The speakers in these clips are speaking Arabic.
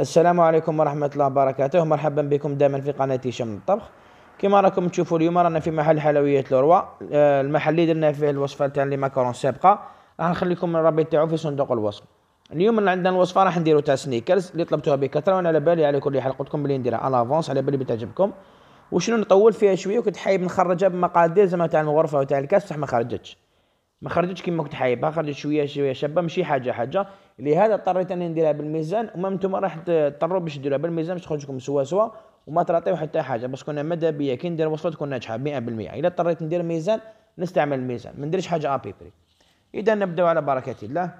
السلام عليكم ورحمة الله وبركاته مرحبا بكم دائما في قناة شم الطبخ كما راكم تشوفوا اليوم رانا في محل حلويات لوروا آه، المحل اللي درنا فيه الوصفة تاع لي ماكرون سابقة راح نخليكم الرابط تاعو في صندوق الوصف اليوم اللي عندنا الوصفة راح نديرو تاع سنيكرز اللي طلبتوها بكثرة وانا على بالي على كل حلقة لكم بلي نديرها على افونس على بالي بتعجبكم وشنو نطول فيها شوية وكنت حايب نخرجها بمقادير زعما تاع الغرفة وتاع الكاس بصح ما خرجتش ما خرجتش كما كنت حايبها خرجت شويه شويه شابه ماشي حاجه حاجه لهذا اضطريت اني نديرها بالميزان وما نتوما راح تضطروا باش ديروها بالميزان باش تخرجكم سوا سوا وما تراطيو حتى حاجه باسكو كنا ماذا بيا كي ندير وصفه تكون ناجحه 100% الا اضطريت ندير ميزان نستعمل الميزان ما نديرش حاجه ابيبري اذا نبداو على بركه الله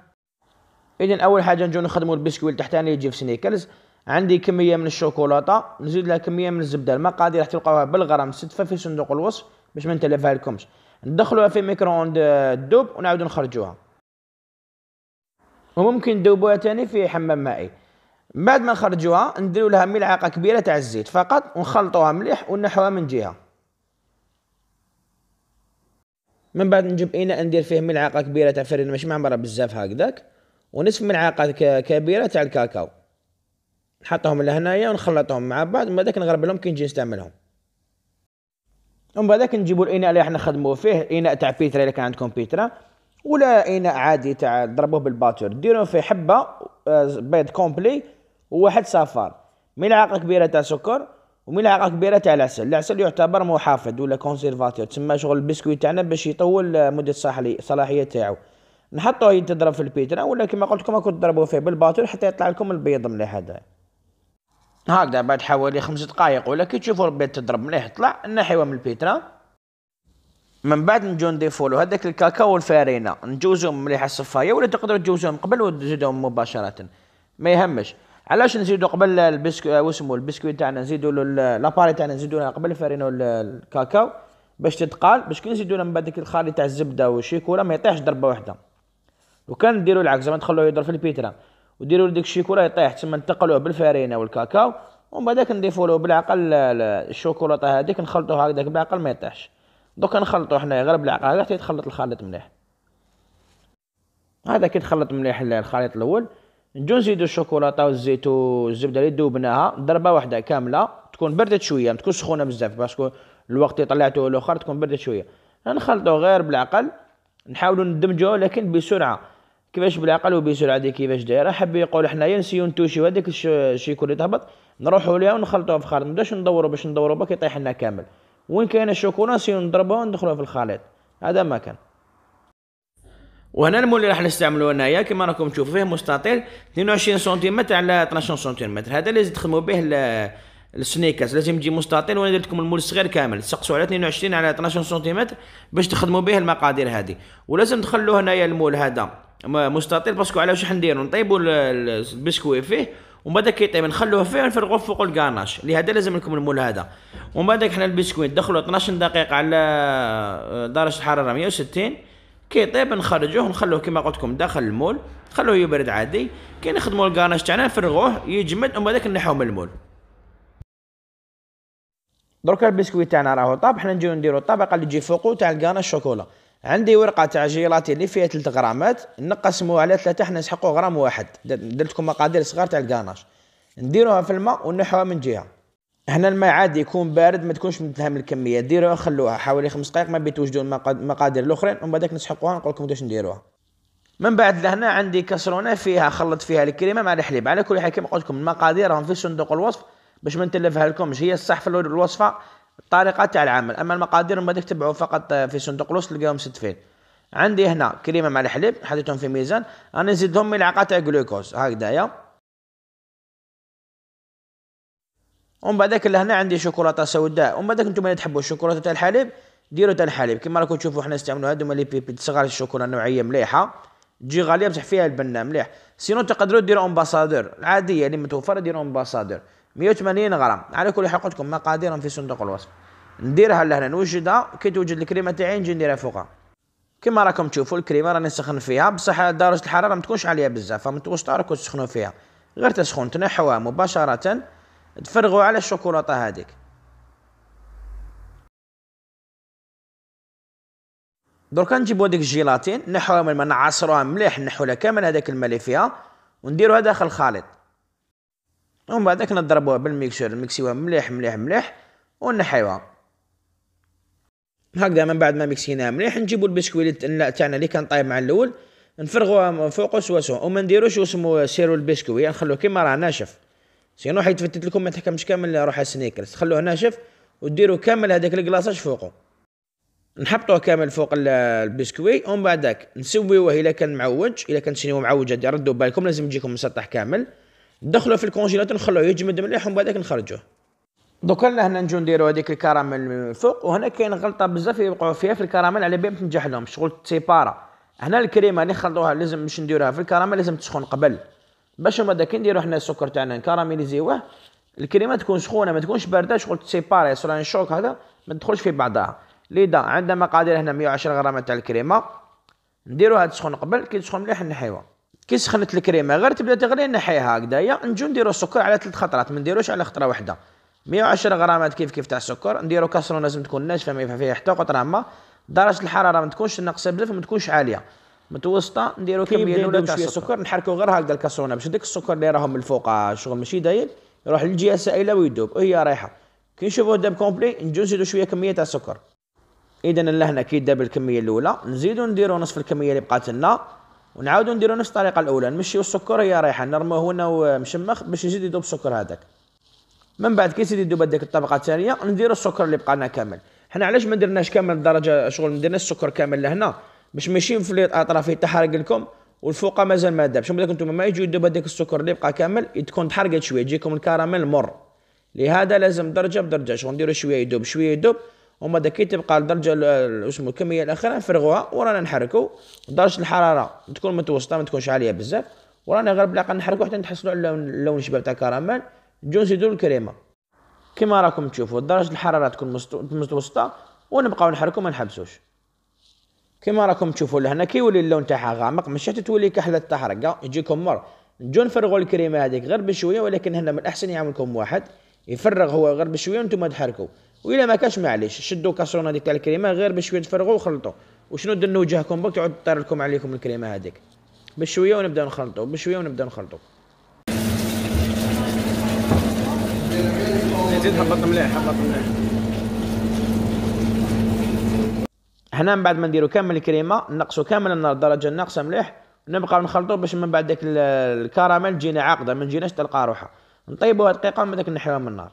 اذا اول حاجه نجو نخدموا البسكويت تحتاني يجي في سنيكرز عندي كميه من الشوكولاته نزيد لها كميه من الزبده المقادير راح تلقاوها بالغرام ستفه في صندوق الوصف باش ما نتلفها لكمش ندخلوها في ميكرووند الدوب آه، ونعود نخرجوها وممكن ندوبوها تاني في حمام مائي بعد ما نخرجوها نديرو لها ملعقه كبيره تاع الزيت فقط ونخلطوها مليح ونحوها من جهه من بعد نجيب اناء ندير فيه ملعقه كبيره تاع فرين مش معمره بزاف هكذاك ونصف ملعقه كبيره تاع الكاكاو نحطهم لهنايا ونخلطهم مع بعض من بعد نغربلهم كي نجي نستعملهم ومن بعدك نجيبوا الاناء اللي احنا خدموه فيه اناء تاع بيترا الا كان عندكم بيترا ولا اناء عادي تاع ضربوه بالباتور ديروا فيه حبه آه، بيض كومبلي وواحد صفار ملعقه كبيره تاع سكر وملعقه كبيره تاع العسل العسل يعتبر محافظ ولا كونسيرفاتور تسمى شغل البسكويت تاعنا باش يطول آه، مده الصلاحيه تاعو نحطوه يتضرب في البيترا ولا كما قلت لكم كنت تضربوه فيه بالباتور حتى يطلع لكم البيض مليح هذا هكذا بعد حوالي خمس دقائق ولا كي تشوفوا ربي تضرب مليح طلع نحيوا من البيترا من بعد نجو نديفولو هذاك الكاكاو والفارينه نجوزهم مليح الصفايه ولا تقدروا تجوزهم قبل وتزيدهم مباشره ما يهمش علاش نزيدوا قبل البسكو آه، واسمو البسكويت تاعنا نزيدوا له لاباري تاعنا نزيدوا قبل الفارينه والكاكاو باش تتقال باش كي نزيدوا من بعد الخليط تاع الزبده والشيكولا ما يطيحش ضربه واحده وكان نديروا العكس زعما تخلوه يضرب في البيترا وديروا ديك الشيكولا يطيح تما نتقلوه بالفارينه والكاكاو ومن بعد كنضيفوا له بالعقل الشوكولاته هذيك نخلطوها هكذاك بالعقل ما يطيحش دوكا نخلطو حنايا غير بالعقل حتى يتخلط الخليط مليح هذا كي تخلط مليح الخليط الاول نجو نزيدو الشوكولاته والزيت والزبده اللي ذوبناها ضربه واحده كامله تكون بردت شويه ما تكونش سخونه بزاف باسكو الوقت اللي طلعته الاخر تكون بردت شويه نخلطو غير بالعقل نحاولوا ندمجوه لكن بسرعه كيفاش بالعقل وبسرعه دي كيفاش دايره حب يقول حنايا نسيو نتوشيو هذاك الشيكور اللي تهبط نروحوا ليها ونخلطوها في الخليط نبداش ندوروا باش ندوروا باك يطيح لنا كامل وين كاين الشوكولا نسيو نضربوها وندخلوها في الخليط هذا ما كان وهنا المول اللي راح نستعملو هنايا كما راكم تشوفوا فيه مستطيل 22 سنتيمتر على 12 سنتيمتر هذا اللي تخدموا به السنيكرز لازم تجي مستطيل وانا درت لكم المول الصغير كامل سقسوا على 22 على 12 سنتيمتر باش تخدموا به المقادير هذه ولازم تخلوه هنايا المول هذا مستطيل باسكو على واش نديرو نطيبوا البسكوي فيه ومن بعد كيطيب نخلوه فيه ونفرغوه فوق الكاناش لهذا لازم لكم المول هذا ومن بعد حنا البسكوي ندخلوا 12 دقيقه على درجه آه، الحراره 160 كيطيب نخرجوه نخلوه كما قلت لكم داخل المول نخلوه يبرد عادي كي نخدموا الكاناش تاعنا نفرغوه يجمد ومن بعد نحوه من المول دركا البسكويت تاعنا راهو طاب حنا نجيو نديرو الطبقه اللي تجي فوقو تاع الكانا الشوكولا عندي ورقه تاع جيلاتي اللي فيها 3 غرامات نقسموها على 3 حنا نسحقو غرام واحد درتلكم مقادير صغار تاع الكاناش نديروها في الماء ونحوها من جهه هنا الماء عادي يكون بارد ما تكونش متهم الكميه ديروها خلوها حوالي خمس دقائق ما بيت المقادير الاخرين ومن بعدك نسحقوها نقول لكم كيفاش نديروها من بعد لهنا عندي كسرونه فيها خلط فيها الكريمه مع الحليب على كل حال كما قلت لكم المقادير راهم في صندوق الوصف باش ما نتلفها لكمش هي الصح في الوصفه الطريقه تاع العمل اما المقادير ما تبعوا فقط في صندوق الوصف تلقاهم ستفين عندي هنا كريمه مع الحليب حطيتهم في ميزان انا نزيدهم ملعقه تاع جلوكوز هكذايا ومن بعدك لهنا عندي شوكولاته سوداء ومن بعدك نتوما اللي تحبوا الشوكولاته تاع الحليب ديروا تاع الحليب كيما راكم تشوفوا حنا نستعملوا هذوما لي بيبي صغار الشوكولا نوعيه مليحه تجي غاليه بصح فيها البنه مليح سينو تقدروا ديروا امباسادور العاديه اللي متوفره ديروا امباسادور 180 غرام على كل لكم مقاديرهم في صندوق الوصف نديرها لهنا نوجدها كي توجد الكريمه تاعي نجي نديرها فوقها كما راكم تشوفوا الكريمه راني نسخن فيها بصح درجه الحراره ما تكونش عاليه بزاف فمتوسطه راكم تسخنوا فيها غير تسخن تنحوها مباشره تفرغوا على الشوكولاته هذيك دركا نجيبو هذيك الجيلاتين نحوها من الماء نعصروها مليح نحولها كامل هذاك الماء اللي فيها ونديروها داخل الخليط ومن بعد نضربوها بالميكسور نمكسيوها مليح مليح مليح ونحيوها هكذا من بعد ما مكسيناها مليح نجيبو البسكويت تاعنا اللي كان طايب مع الاول نفرغوها من فوق وسواسو وما نديروش اسمو سيرو البسكوي نخلوه كيما راه ناشف سينو حيتفتت لكم ما تحكمش كامل روح السنيكرز خلوه ناشف وديروا كامل هذاك الكلاصاج فوقه نحطوه كامل فوق البسكوي ومن بعدك نسويوه الا كان معوج الا كان شنو معوج ردوا بالكم لازم يجيكم مسطح كامل ندخلوه في الكونجيلاتور نخلوه يجمد مليح ومن بعدك نخرجوه دوكا هنا نجو نديرو هذيك الكراميل من الفوق وهنا كاين غلطه بزاف يوقعوا فيها في الكراميل على باب تنجح لهم شغل تسيبارا هنا الكريمه اللي خلطوها لازم باش نديروها في الكراميل لازم تسخن قبل باش هما داك نديرو حنا السكر تاعنا نكراميليزيوه الكريمه تكون سخونه ما تكونش بارده شغل تيبارا يصير شوك هذا ما تدخلش في بعضها لذا عندنا مقادير هنا 110 غرام تاع الكريمه نديروها تسخن قبل كي تسخن مليح نحيوها كي سخنت الكريمه غير تبدا تغلي نحيها هكذايا نجو نديرو السكر على ثلاث خطرات ما نديروش على خطره واحده 110 غرامات كيف كيف تاع السكر نديرو كاسرون لازم تكون ناشفه ما فيها حتى قطره ما درجه الحراره ما تكونش ناقصه بزاف ما تكونش عاليه متوسطه نديرو كميه الاولى تاع السكر نحركو غير هكذا الكاسرونه باش داك السكر اللي راهم من الفوق آه، شغل ماشي دايب يروح للجهه السائله ويدوب وهي رايحه كي نشوفو داب كومبلي نجو نزيدو شويه كميه تاع السكر اذا لهنا كي داب الكميه الاولى نزيدو نديرو نصف الكميه اللي بقات لنا ونعاود نديرو نفس الطريقه الاولى نمشيو السكر هي رايحه نرمو هنا ومشمخ باش يزيد يدوب السكر هذاك من بعد كي يزيد يدوب هذيك الطبقه الثانيه نديرو السكر اللي بقى لنا كامل حنا علاش ما درناش كامل الدرجه شغل ما درناش السكر كامل لهنا باش ماشي في الاطراف يتحرق لكم والفوقه مازال ما دابش بالك انتم ما يجيو يدوب هذاك السكر اللي بقى كامل تكون تحرقت شويه يجيكم الكراميل مر لهذا لازم درجه بدرجه شغل نديرو شويه يدوب شويه يدوب هما داك كي تبقى الدرجه اسمه الكميه الاخيره نفرغوها ورانا نحركوا درجه الحراره تكون متوسطه ما تكونش عاليه بزاف ورانا غير بالعقل نحركوا حتى نتحصلوا على اللون الشباب تاع كراميل جو نزيدو الكريمه كما راكم تشوفوا درجه الحراره تكون متوسطه ونبقاو نحركوا ما نحبسوش كما راكم تشوفوا لهنا كيولي اللون تاعها غامق ماشي حتى تولي كحله تحرق يجيكم مر نجو نفرغوا الكريمه هذيك غير بشويه ولكن هنا من الاحسن يعملكم واحد يفرغ هو غير بشويه وانتم تحركوا والا ما كاش معليش شدوا كاسرون هذيك تاع الكريمه غير بشويه تفرغوا وخلطوا وشنو دير نوجهكم برك تعود طير لكم عليكم الكريمه هذيك بشويه ونبدا نخلطوا بشويه ونبدا نخلطوا زيد هبط مليح هبط مليح هنا من بعد ما نديرو كامل الكريمه نقصو كامل النار الدرجه الناقصه مليح نبقاو نخلطو باش من بعد داك الكراميل تجينا عاقده ما تجيناش تلقى روحها نطيبوها دقيقه من داك نحيوها من النار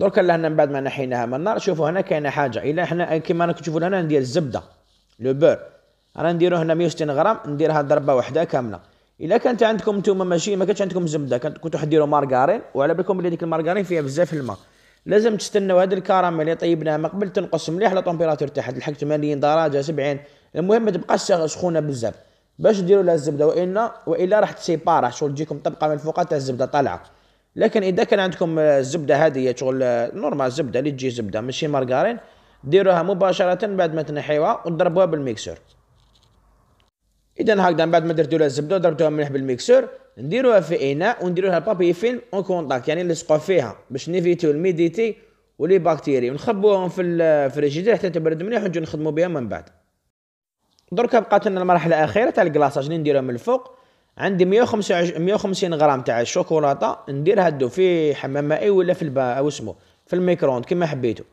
دركا هنا من بعد ما نحيناها من النار شوفوا هنا كاينه حاجه الا حنا كيما راكم تشوفوا هنا ندير الزبده لو بور انا نديرو هنا 160 غرام نديرها ضربه واحده كامله الا كانت عندكم نتوما ماشي ما كانتش عندكم زبده كنتو حديروا مارغارين وعلى بالكم بلي ديك المارغارين فيها بزاف الماء لازم تستناو هذا الكراميل اللي طيبناه من قبل تنقص مليح لا طومبيراتور تاعها تلحق 80 درجه 70 المهم ما تبقاش سخونه بزاف باش ديروا لها الزبده والا والا راح تسيبار راح تجيكم طبقه من الفوق تاع الزبده طالعه لكن اذا كان عندكم الزبده آه، هذه شغل نورمال آه، زبده اللي تجي زبده ماشي مارغارين ديروها مباشره بعد ما تنحيوها وتضربوها بالميكسور اذا هكذا من بعد ما درتوا لها الزبده وضربتوها مليح بالميكسور نديروها في اناء ونديروها بابي فيلم اون كونتاكت يعني نلصقوا فيها باش نيفيتو الميديتي ولي باكتيري ونخبوهم آه، في الفريجيدير حتى تبرد مليح ونجيو نخدموا بها من بعد دركا بقات لنا المرحله الاخيره تاع الكلاصاج اللي نديروها من الفوق عندي 150 150 غرام تاع الشوكولاته نديرها هادو في حمام مائي ولا في الباء او اسمه في الميكرووند كيما حبيتو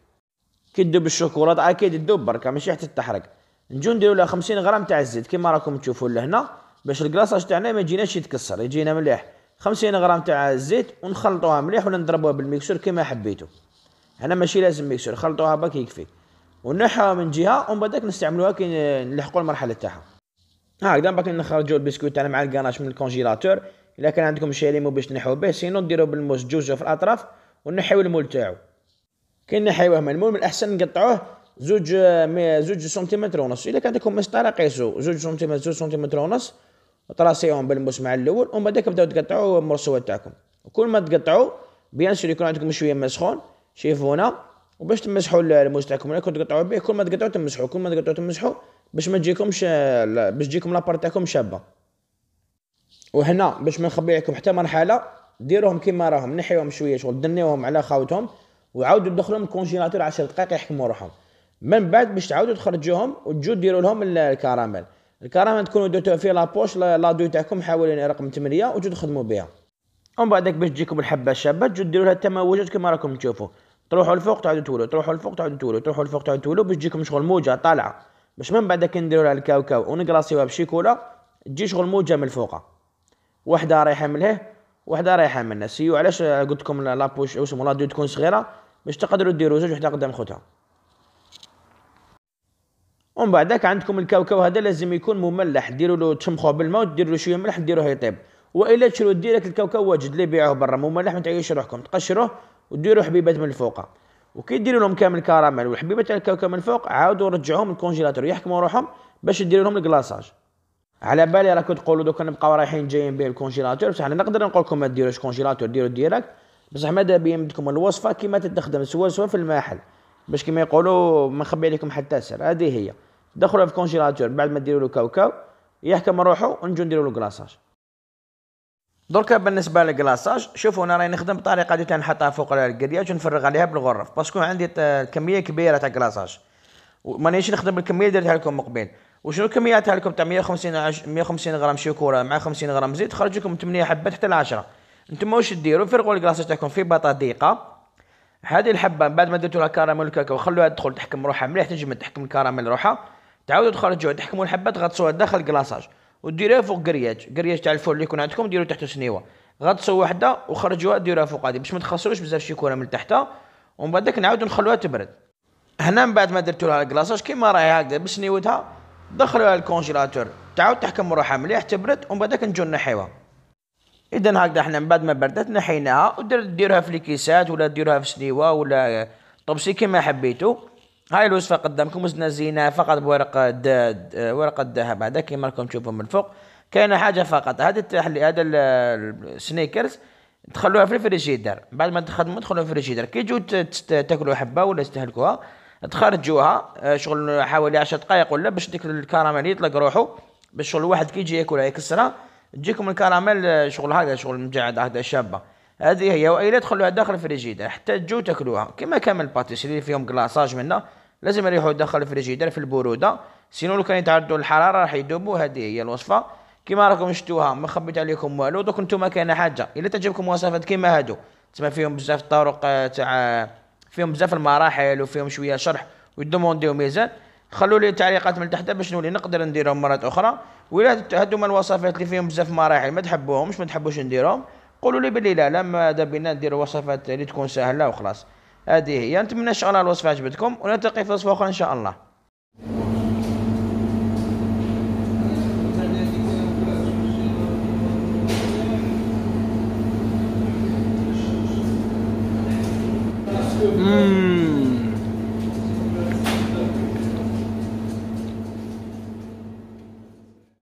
كي تدوب الشوكولاته اكيد آه، تدوب برك ماشي حتى تحرق نجو نديرو لها 50 غرام تاع الزيت كيما راكم تشوفوا لهنا باش الكلاصاج تاعنا ما يجيناش يتكسر يجينا مليح 50 غرام تاع الزيت ونخلطوها مليح ولا نضربوها بالميكسور كيما حبيتو هنا ماشي لازم ميكسور خلطوها باك يكفي ونحوها من جهه ومن بعدك نستعملوها كي نلحقوا المرحله تاعها هكذا من بعد نخرجوا البسكوت تاعنا مع الكاناش من الكونجيلاتور الا كان عندكم شي ليمو باش تنحو به سينو ديرو بالموس جوج في الاطراف ونحيو المول تاعو كي نحيوه من المول من الاحسن نقطعوه زوج زوج سنتيمتر ونص الا كان عندكم مسطره قيسو زوج سنتيمتر زوج سنتيمتر ونص طراسيهم بالموس مع الاول ومن بعد تبداو تقطعوا المرسوات تاعكم وكل ما تقطعوا بيان سور يكون عندكم شويه ما سخون شيفونا وباش تمسحوا الموس تاعكم كنت تقطعوا به كل ما تقطعوا تمسحوا كل ما تقطعوا تمسحوا باش ما تجيكمش باش تجيكم لابارت تاعكم شابه وهنا باش ما نخبي لكم حتى مرحله ديروهم كيما راهم نحيوهم شويه شغل دنيوهم على خاوتهم وعاودوا دخلهم الكونجيلاتور 10 دقائق يحكموا روحهم من بعد باش تعاودوا تخرجوهم وتجوا ديروا لهم الكراميل الكراميل تكونوا دوتو في لابوش لا دو تاعكم حوالي رقم 8 وتجوا تخدموا بها ومن بعدك باش تجيكم الحبه الشابه تجوا ديروا لها التموجات كما راكم تشوفوا تروحوا لفوق تعاودوا تولوا تروحوا لفوق تعاودوا تولوا تروحوا لفوق تعاودوا تولوا باش تجيكم شغل موجه طالعه باش من بعد كنديرو على الكاوكاو ونقراسيوها بشيكولا تجي شغل موجه من الفوق وحده رايحه من له وحده رايحه من السيو علاش قلت لكم لابوش واش مولا دو تكون صغيره باش تقدروا ديروا زوج وحده قدام خوتها ومن بعدك عندكم الكاوكاو هذا لازم يكون مملح ديروا له تشمخوه بالماء وديروا له شويه ملح ديروه يطيب والا تشرو ديرك الكاوكاو واجد اللي يبيعوه برا مملح ما تعيش روحكم تقشروه وديروا حبيبات من الفوقه وكي يديروا لهم كامل كراميل والحبيبه تاع الكاوكاو من فوق عاودوا رجعوهم الكونجيلاتور يحكموا روحهم باش يديروا لهم الكلاصاج على بالي راكم تقولوا دوكا نبقاو رايحين جايين بيه الكونجيلاتور بصح انا نقدر نقول لكم ما ديروش كونجيلاتور ديروا ديراكت بصح ماذا بيا عندكم الوصفه كيما تتخدم سوا سوا في الماحل باش كيما يقولوا ما نخبي عليكم حتى سر هذه هي دخلوا في الكونجيلاتور بعد ما ديروا له كاوكاو يحكم روحه ونجو نديروا له كلاصاج دركا بالنسبه للكلاصاج شوفوا انا راني نخدم بطريقه اللي تنحطها فوق الكرياج ونفرغ عليها بالغرف باسكو عندي كميه كبيره تاع كلاصاج مانيش نخدم بالكميه اللي درتها لكم من قبل وشنو الكميه تاع لكم تاع 150 150 غرام شوكولا مع 50 غرام زيت خرج لكم 8 حبات حتى ل 10 نتوما واش ديروا فرغوا الكلاصاج تاعكم في بطاطا دقيقه هذه الحبه بعد ما درتوا لها كراميل والكاكاو خلوها تدخل تحكم روحها مليح تنجم تحكم الكراميل روحها تعاودوا تخرجوها تحكموا الحبات غتصوها داخل الكلاصاج وديروها فوق قرياج قرياج تاع الفول اللي يكون عندكم ديروا تحت سنيوه غطسوا وحده وخرجوها ديروها فوق هذه باش ما تخسروش بزاف كره من تحتها ومن بعدك نعاودوا نخلوها تبرد هنا من بعد ما درتوا لها الكلاصاج كيما راهي هكذا بسنيوتها دخلوها الكونجيلاتور تعاود تحكم روحها مليح تبرد ومن بعدك نجو نحيوها اذا هكذا احنا من بعد ما بردت نحيناها وديروها في الكيسات ولا ديروها في سنيوه ولا طبسي كيما حبيتو هاي الوصفه قدامكم وزنا زينه فقط بورقه داد ورقه الذهب هذا كيما راكم تشوفوا من الفوق كاينه حاجه فقط هذا التحلي هذا السنيكرز تخلوها في الفريجيدر بعد ما تخدموا تخلوها في الفريجيدر كي تجوا تاكلوا حبه ولا تستهلكوها تخرجوها آه، شغل حوالي 10 دقائق ولا باش ديك الكراميل يطلق روحه باش شغل واحد كي يجي ياكلها يكسرها تجيكم الكراميل آه، شغل هذا شغل مجعد هذا شابه هذه هي والا تخلوها داخل الفريجيدر حتى تجو تاكلوها كما كامل الباتيسري فيهم كلاصاج منها لازم يريحوا يدخل الفريجيدر في البروده سينو لو كان يتعرضوا للحراره راح يذوبوا هذه هي الوصفه كما راكم شفتوها ما خبيت عليكم والو دوك نتوما كاينه حاجه الا تعجبكم وصفات كيما هادو تسمى فيهم بزاف الطرق آه، تاع فيهم بزاف المراحل وفيهم شويه شرح ويدومونديو ميزان خلوا لي التعليقات من تحت باش نولي نقدر نديرهم مرات اخرى ولا هادو الوصفات اللي فيهم بزاف مراحل ما تحبوهمش ما تحبوش نديرهم قولوا لي بلي لا لا ماذا بينا ندير وصفات اللي تكون سهله وخلاص هذه هي نتمنى ان شاء الله الوصفه عجبتكم ونلتقي في وصفه اخرى ان شاء الله Mmm.